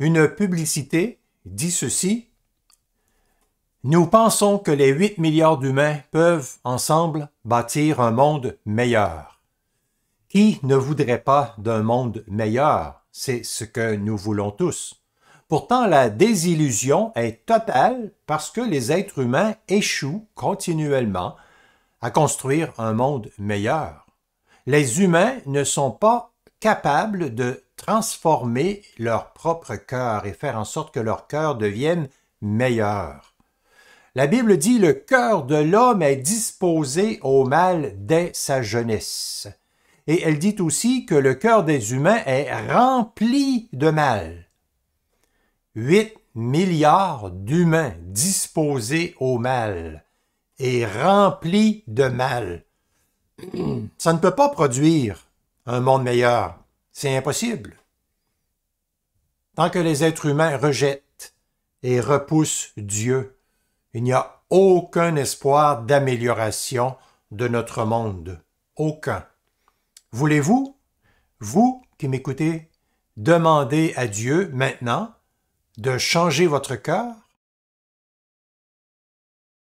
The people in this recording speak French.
Une publicité dit ceci. Nous pensons que les 8 milliards d'humains peuvent, ensemble, bâtir un monde meilleur. Qui ne voudrait pas d'un monde meilleur C'est ce que nous voulons tous. Pourtant, la désillusion est totale parce que les êtres humains échouent continuellement à construire un monde meilleur. Les humains ne sont pas capables de transformer leur propre cœur et faire en sorte que leur cœur devienne meilleur. La Bible dit le cœur de l'homme est disposé au mal dès sa jeunesse. Et elle dit aussi que le cœur des humains est rempli de mal. 8 milliards d'humains disposés au mal et remplis de mal. Ça ne peut pas produire un monde meilleur. C'est impossible. Tant que les êtres humains rejettent et repoussent Dieu, il n'y a aucun espoir d'amélioration de notre monde. Aucun. Voulez-vous, vous qui m'écoutez, demander à Dieu maintenant de changer votre cœur